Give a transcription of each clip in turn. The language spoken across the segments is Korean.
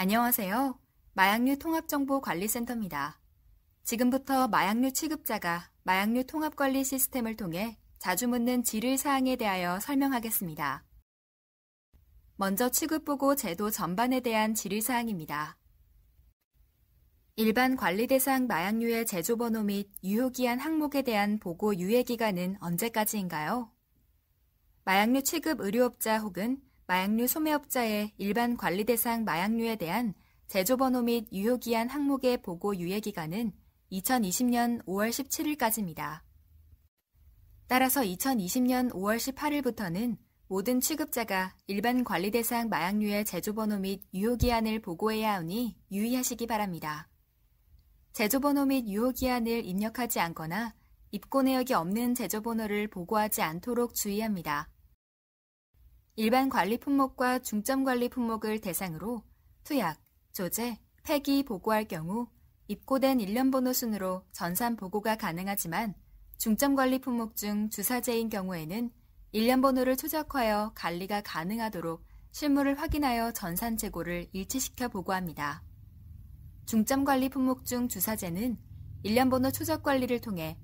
안녕하세요. 마약류 통합정보관리센터입니다. 지금부터 마약류 취급자가 마약류 통합관리 시스템을 통해 자주 묻는 질의 사항에 대하여 설명하겠습니다. 먼저 취급보고 제도 전반에 대한 질의 사항입니다. 일반 관리 대상 마약류의 제조 번호 및 유효기한 항목에 대한 보고 유예 기간은 언제까지인가요? 마약류 취급 의료업자 혹은 마약류 소매업자의 일반 관리 대상 마약류에 대한 제조번호 및 유효기한 항목의 보고 유예기간은 2020년 5월 17일까지입니다. 따라서 2020년 5월 18일부터는 모든 취급자가 일반 관리 대상 마약류의 제조번호 및 유효기한을 보고해야 하니 유의하시기 바랍니다. 제조번호 및 유효기한을 입력하지 않거나 입고 내역이 없는 제조번호를 보고하지 않도록 주의합니다. 일반 관리 품목과 중점 관리 품목을 대상으로 투약, 조제, 폐기 보고할 경우 입고된 일련 번호 순으로 전산 보고가 가능하지만 중점 관리 품목 중 주사제인 경우에는 일련 번호를 추적하여 관리가 가능하도록 실물을 확인하여 전산 재고를 일치시켜 보고합니다. 중점 관리 품목 중 주사제는 일련 번호 추적 관리를 통해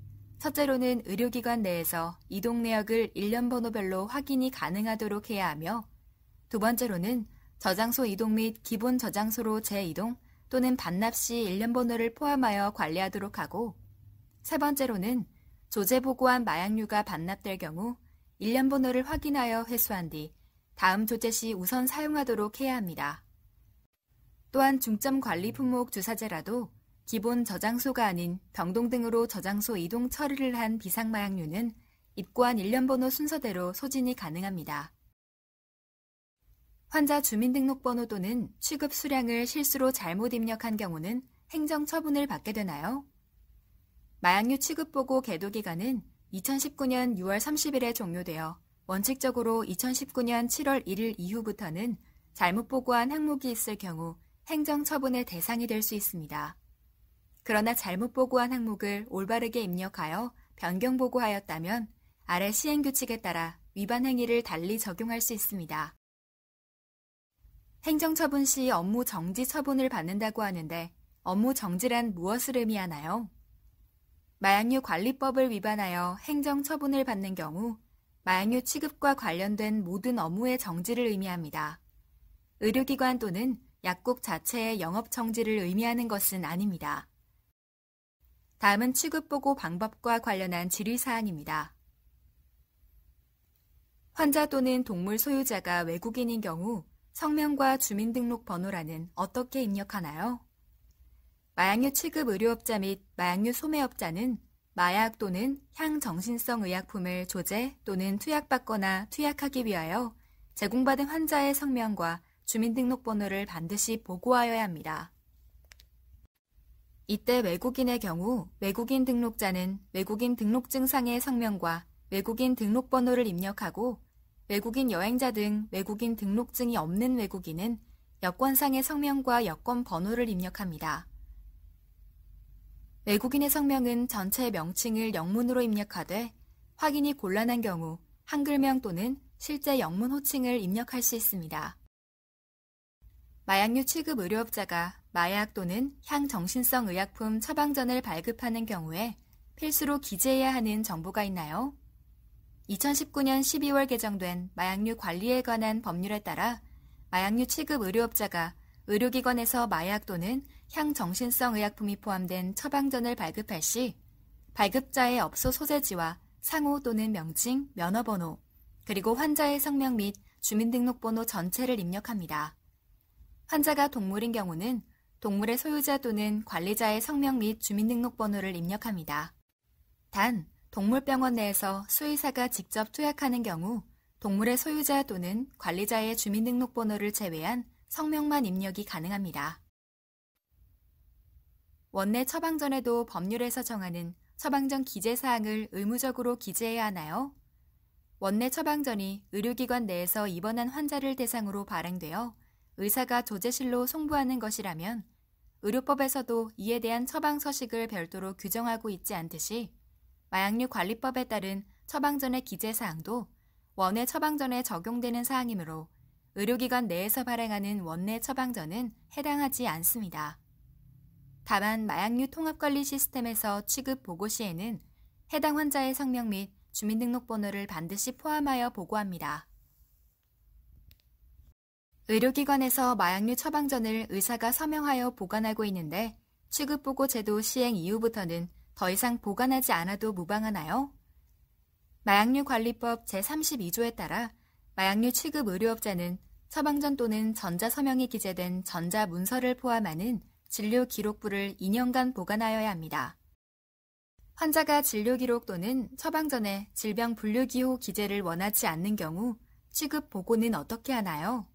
첫째로는 의료기관 내에서 이동 내역을 일련 번호별로 확인이 가능하도록 해야 하며 두 번째로는 저장소 이동 및 기본 저장소로 재이동 또는 반납 시 일련 번호를 포함하여 관리하도록 하고 세 번째로는 조제 보고한 마약류가 반납될 경우 일련 번호를 확인하여 회수한 뒤 다음 조제 시 우선 사용하도록 해야 합니다. 또한 중점 관리 품목 주사제라도 기본 저장소가 아닌 병동 등으로 저장소 이동 처리를 한 비상마약류는 입고한 일련번호 순서대로 소진이 가능합니다. 환자 주민등록번호 또는 취급 수량을 실수로 잘못 입력한 경우는 행정 처분을 받게 되나요? 마약류 취급 보고 계도 기간은 2019년 6월 30일에 종료되어 원칙적으로 2019년 7월 1일 이후부터는 잘못 보고한 항목이 있을 경우 행정 처분의 대상이 될 수 있습니다. 그러나 잘못 보고한 항목을 올바르게 입력하여 변경 보고하였다면 아래 시행 규칙에 따라 위반 행위를 달리 적용할 수 있습니다. 행정처분 시 업무 정지 처분을 받는다고 하는데 업무 정지란 무엇을 의미하나요? 마약류 관리법을 위반하여 행정 처분을 받는 경우 마약류 취급과 관련된 모든 업무의 정지를 의미합니다. 의료기관 또는 약국 자체의 영업 정지를 의미하는 것은 아닙니다. 다음은 취급보고 방법과 관련한 질의사항입니다. 환자 또는 동물 소유자가 외국인인 경우 성명과 주민등록번호라는 어떻게 입력하나요? 마약류 취급 의료업자 및 마약류 소매업자는 마약 또는 향정신성 의약품을 조제 또는 투약받거나 투약하기 위하여 제공받은 환자의 성명과 주민등록번호를 반드시 보고하여야 합니다. 이때 외국인의 경우 외국인 등록자는 외국인 등록증상의 성명과 외국인 등록번호를 입력하고 외국인 여행자 등 외국인 등록증이 없는 외국인은 여권상의 성명과 여권 번호를 입력합니다. 외국인의 성명은 전체 명칭을 영문으로 입력하되 확인이 곤란한 경우 한글명 또는 실제 영문 호칭을 입력할 수 있습니다. 마약류 취급 의료업자가 마약 또는 향정신성 의약품 처방전을 발급하는 경우에 필수로 기재해야 하는 정보가 있나요? 2019년 12월 개정된 마약류 관리에 관한 법률에 따라 마약류 취급 의료업자가 의료기관에서 마약 또는 향정신성 의약품이 포함된 처방전을 발급할 시 발급자의 업소 소재지와 상호 또는 명칭, 면허번호, 그리고 환자의 성명 및 주민등록번호 전체를 입력합니다. 환자가 동물인 경우는 동물의 소유자 또는 관리자의 성명 및 주민등록번호를 입력합니다. 단, 동물병원 내에서 수의사가 직접 투약하는 경우 동물의 소유자 또는 관리자의 주민등록번호를 제외한 성명만 입력이 가능합니다. 원내 처방전에도 법률에서 정하는 처방전 기재 사항을 의무적으로 기재해야 하나요? 원내 처방전이 의료기관 내에서 입원한 환자를 대상으로 발행되어 의사가 조제실로 송부하는 것이라면 의료법에서도 이에 대한 처방 서식을 별도로 규정하고 있지 않듯이 마약류 관리법에 따른 처방전의 기재 사항도 원외 처방전에 적용되는 사항이므로 의료기관 내에서 발행하는 원내 처방전은 해당하지 않습니다. 다만 마약류 통합관리 시스템에서 취급 보고 시에는 해당 환자의 성명 및 주민등록번호를 반드시 포함하여 보고합니다. 의료기관에서 마약류 처방전을 의사가 서명하여 보관하고 있는데 취급보고 제도 시행 이후부터는 더 이상 보관하지 않아도 무방하나요? 마약류 관리법 제32조에 따라 마약류 취급 의료업자는 처방전 또는 전자서명이 기재된 전자문서를 포함하는 진료 기록부를 2년간 보관하여야 합니다. 환자가 진료 기록 또는 처방전에 질병 분류 기호 기재를 원하지 않는 경우 취급 보고는 어떻게 하나요?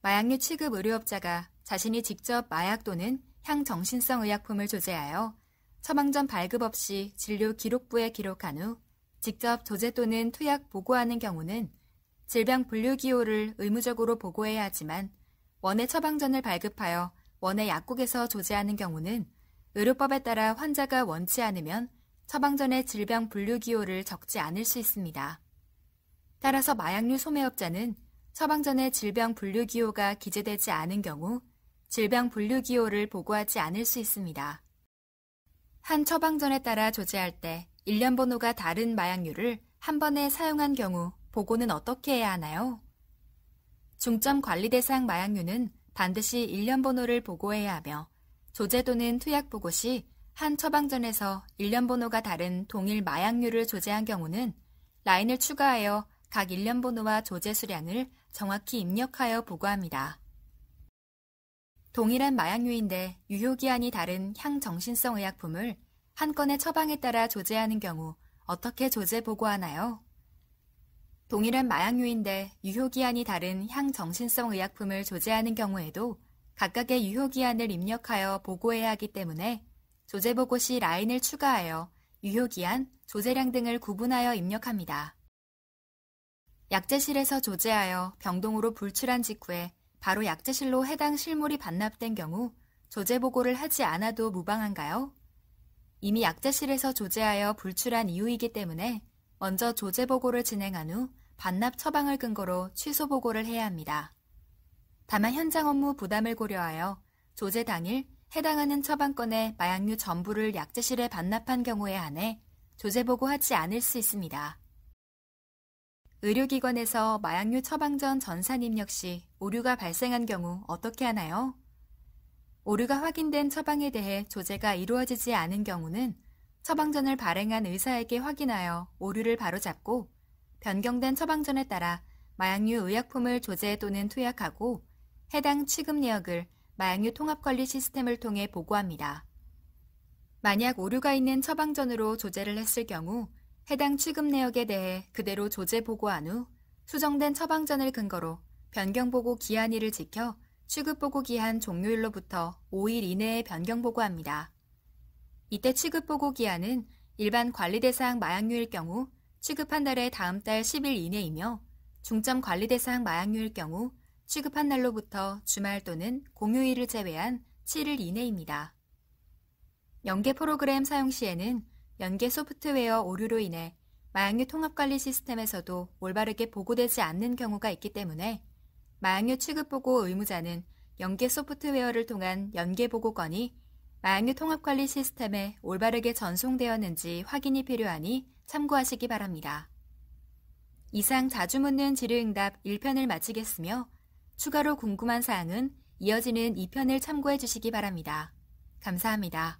마약류 취급 의료업자가 자신이 직접 마약 또는 향정신성 의약품을 조제하여 처방전 발급 없이 진료 기록부에 기록한 후 직접 조제 또는 투약 보고하는 경우는 질병 분류 기호를 의무적으로 보고해야 하지만 원의 처방전을 발급하여 원의 약국에서 조제하는 경우는 의료법에 따라 환자가 원치 않으면 처방전의 질병 분류 기호를 적지 않을 수 있습니다. 따라서 마약류 소매업자는 처방전에 질병 분류 기호가 기재되지 않은 경우 질병 분류 기호를 보고하지 않을 수 있습니다. 한 처방전에 따라 조제할 때 일련 번호가 다른 마약류를 한 번에 사용한 경우 보고는 어떻게 해야 하나요? 중점 관리 대상 마약류는 반드시 일련 번호를 보고해야 하며 조제 또는 투약 보고 시 한 처방전에서 일련 번호가 다른 동일 마약류를 조제한 경우는 라인을 추가하여 각 1년 번호와 조제 수량을 정확히 입력하여 보고합니다. 동일한 마약류인데 유효기한이 다른 향정신성 의약품을 한 건의 처방에 따라 조제하는 경우 어떻게 조제 보고하나요? 동일한 마약류인데 유효기한이 다른 향정신성 의약품을 조제하는 경우에도 각각의 유효기한을 입력하여 보고해야 하기 때문에 조제보고 시 라인을 추가하여 유효기한, 조제량 등을 구분하여 입력합니다. 약재실에서 조제하여 병동으로 불출한 직후에 바로 약재실로 해당 실물이 반납된 경우 조제 보고를 하지 않아도 무방한가요? 이미 약재실에서 조제하여 불출한 이유이기 때문에 먼저 조제 보고를 진행한 후 반납 처방을 근거로 취소 보고를 해야 합니다. 다만 현장 업무 부담을 고려하여 조제 당일 해당하는 처방권의 마약류 전부를 약재실에 반납한 경우에 한해 조제 보고하지 않을 수 있습니다. 의료기관에서 마약류 처방전 전산 입력 시 오류가 발생한 경우 어떻게 하나요? 오류가 확인된 처방에 대해 조제가 이루어지지 않은 경우는 처방전을 발행한 의사에게 확인하여 오류를 바로잡고 변경된 처방전에 따라 마약류 의약품을 조제 또는 투약하고 해당 취급 내역을 마약류 통합관리 시스템을 통해 보고합니다. 만약 오류가 있는 처방전으로 조제를 했을 경우 해당 취급 내역에 대해 그대로 조제 보고한 후 수정된 처방전을 근거로 변경보고 기한일을 지켜 취급보고 기한 종료일로부터 5일 이내에 변경보고합니다. 이때 취급보고 기한은 일반 관리대상 마약류일 경우 취급한 달의 다음 달 10일 이내이며 중점 관리대상 마약류일 경우 취급한 날로부터 주말 또는 공휴일을 제외한 7일 이내입니다. 연계 프로그램 사용 시에는 연계 소프트웨어 오류로 인해 마약류 통합관리 시스템에서도 올바르게 보고되지 않는 경우가 있기 때문에 마약류 취급보고 의무자는 연계 소프트웨어를 통한 연계 보고건이 마약류 통합관리 시스템에 올바르게 전송되었는지 확인이 필요하니 참고하시기 바랍니다. 이상 자주 묻는 질의응답 1편을 마치겠으며 추가로 궁금한 사항은 이어지는 2편을 참고해 주시기 바랍니다. 감사합니다.